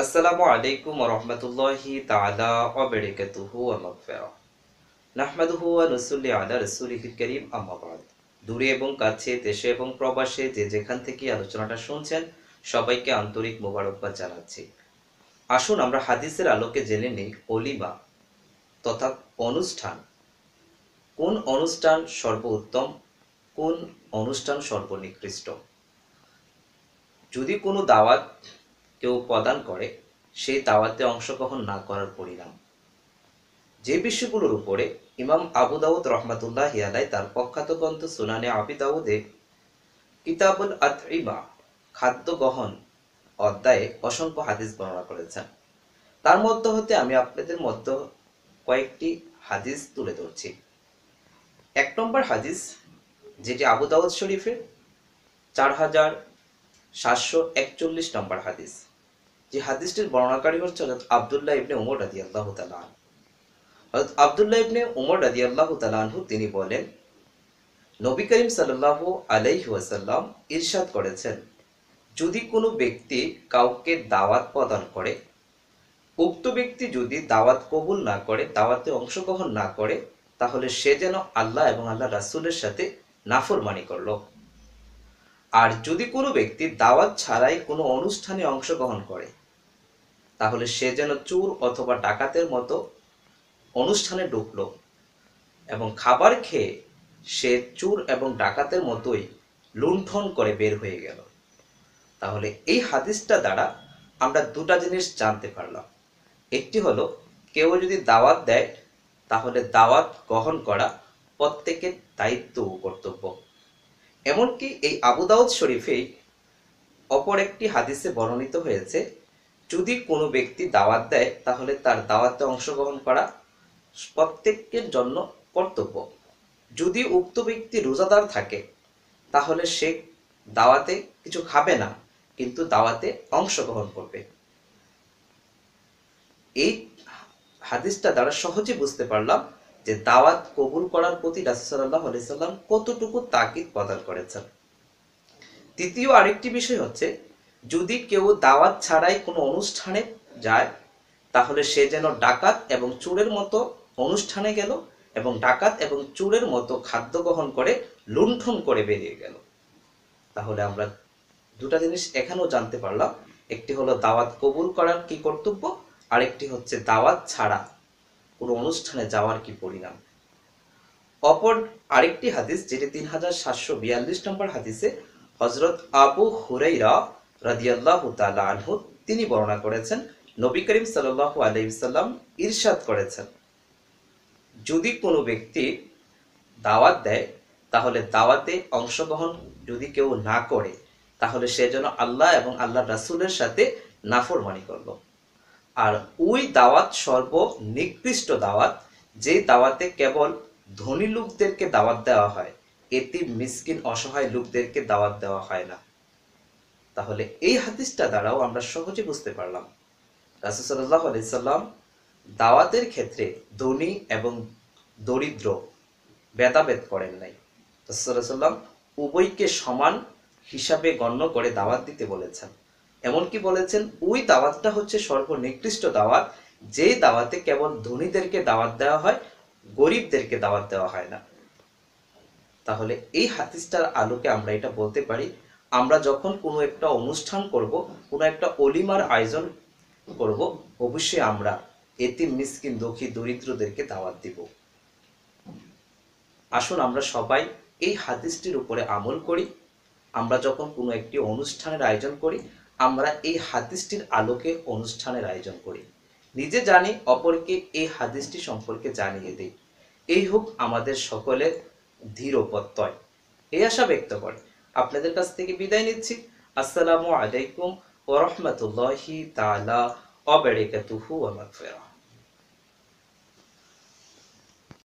আসসালামু আলাইকুম রহমতুল্লাহি তালা অবেরেকাতুহু আমাগফিরা নাহমাদুহু ওয়া নুসাল্লি আলা রাসূলিহিল কারীম আম্মা বাদ দূরে এবং কাছে দেশে এবং প্রবাসে যে যেখান থেকে আলোচনাটা শুনছেন সবাইকে আন্তরিক মোবারকবাদ জানাচ্ছি আসুন আমরা হাদিসের আলোকে জেনে নিই অলিমা তথা অনুষ্ঠান কোন অনুষ্ঠান সর্বোত্তম কোন অনুষ্ঠান সর্বনিকৃষ্ট যদি কোনো দাওয়াত কেউ প্রদান করে সেই দাওয়াতে অংশগ্রহণ না করার পরিণাম যে বিষয়গুলোর উপরে ইমাম আবু দাউদ রহমাতুল্লাহ হিয়ালাই তার প্রখ্যাত গ্রন্থ সুনানে আবি দাউদে কিতাবুল আতইমা খাদ্য গ্রহণ অধ্যায়ে অসংখ্য হাদিস বর্ণনা করেছেন তার মধ্য হতে আমি আপনাদের মধ্য কয়েকটি হাদিস তুলে ধরছি এক নম্বর হাদিস যেটি আবু দাউদ শরীফের চার হাজার সাতশো একচল্লিশ নম্বর হাদিস যে হাদিসটির বর্ণাকারী হচ্ছে অর্থাৎ আবদুল্লাহ ইবনে উমর রাজি আল্লাহ তালান অর্থাৎ আবদুল্লাহ ইবনে উমর রাজি আল্লাহ তালানহু তিনি বলেন নবী করিম সাল্লাহ আলাইহি ইরশাদ করেছেন যদি কোনো ব্যক্তি কাউকে দাওয়াত প্রদান করে উক্ত ব্যক্তি যদি দাওয়াত কবুল না করে দাওয়াতে অংশগ্রহণ না করে তাহলে সে যেন আল্লাহ এবং আল্লাহ রাসুলের সাথে নাফরমানি করলো আর যদি কোনো ব্যক্তি দাওয়াত ছাড়াই কোনো অনুষ্ঠানে অংশগ্রহণ করে তাহলে সে যেন চোর অথবা ডাকাতের মতো অনুষ্ঠানে ঢুকল এবং খাবার খেয়ে সে চোর এবং ডাকাতের মতোই লুণ্ঠন করে বের হয়ে গেল তাহলে এই হাদিসটা দ্বারা আমরা দুটা জিনিস জানতে পারলাম একটি হলো কেউ যদি দাওয়াত দেয় তাহলে দাওয়াত গ্রহণ করা প্রত্যেকের দায়িত্ব ও কর্তব্য এমনকি এই আবুদাউদ শরীফেই অপর একটি হাদিসে বর্ণিত হয়েছে যদি কোনো ব্যক্তি দাওয়াত দেয় তাহলে তার দাওয়াতে অংশগ্রহণ করা প্রত্যেকের জন্য কর্তব্য যদি উক্ত ব্যক্তি রোজাদার থাকে তাহলে সে দাওয়াতে কিছু খাবে না কিন্তু দাওয়াতে অংশগ্রহণ করবে এই হাদিসটা দ্বারা সহজে বুঝতে পারলাম যে দাওয়াত কবুল করার প্রতি রাসুসাল্লাহ আলাইসাল্লাম কতটুকু তাকিদ প্রদান করেছেন তৃতীয় আরেকটি বিষয় হচ্ছে যদি কেউ দাওয়াত ছাড়াই কোনো অনুষ্ঠানে যায় তাহলে সে যেন ডাকাত এবং চোরের মতো অনুষ্ঠানে গেল এবং ডাকাত এবং চোরের মতো খাদ্য গ্রহণ করে লুণ্ঠন করে বেরিয়ে গেল তাহলে আমরা দুটা জিনিস এখানেও জানতে পারলাম একটি হলো দাওয়াত কবুল করার কি কর্তব্য আরেকটি হচ্ছে দাওয়াত ছাড়া কোনো অনুষ্ঠানে যাওয়ার কি পরিণাম অপর আরেকটি হাদিস যেটি তিন হাজার সাতশো বিয়াল্লিশ নম্বর হাদিসে হজরত আবু হুরাইরা রাজিয়াল্লাহ তালা আনহু তিনি বর্ণনা করেছেন নবী করিম সাল আলাইসাল্লাম ইরশাদ করেছেন যদি কোনো ব্যক্তি দাওয়াত দেয় তাহলে দাওয়াতে অংশগ্রহণ যদি কেউ না করে তাহলে সে যেন আল্লাহ এবং আল্লাহ রাসুলের সাথে নাফরমানি করলো আর ওই দাওয়াত সর্ব নিকৃষ্ট দাওয়াত যে দাওয়াতে কেবল ধনী লোকদেরকে দাওয়াত দেওয়া হয় এতে মিসকিন অসহায় লোকদেরকে দাওয়াত দেওয়া হয় না তাহলে এই হাদিসটা দ্বারাও আমরা সহজে বুঝতে পারলাম রাসুসাল্লাহ আলাইসাল্লাম দাওয়াতের ক্ষেত্রে ধনী এবং দরিদ্র ভেদাভেদ করেন নাই রাসুসাল্লাম উভয়কে সমান হিসাবে গণ্য করে দাওয়াত দিতে বলেছেন এমনকি বলেছেন ওই দাওয়াতটা হচ্ছে সর্বনিকৃষ্ট দাওয়াত যে দাওয়াতে কেবল ধনীদেরকে দাওয়াত দেওয়া হয় গরিবদেরকে দাওয়াত দেওয়া হয় না তাহলে এই হাতিসটার আলোকে আমরা এটা বলতে পারি আমরা যখন কোনো একটা অনুষ্ঠান করব কোনো একটা অলিমার আয়োজন করব অবশ্যই আমরা এতে মিসকিন দুঃখী দরিদ্রদেরকে দাওয়াত দিব আসুন আমরা সবাই এই হাদিসটির উপরে আমল করি আমরা যখন কোনো একটি অনুষ্ঠানের আয়োজন করি আমরা এই হাদিসটির আলোকে অনুষ্ঠানের আয়োজন করি নিজে জানি অপরকে এই হাদিসটি সম্পর্কে জানিয়ে দিই এই হোক আমাদের সকলের ধীর প্রত্যয় এই আশা ব্যক্ত করে আপনাদের কাছ থেকে বিদায় নিচ্ছি আসসালামু আলাইকুম ওরহমতুল্লাহি তালা অবেড়ে কাতুহু আমার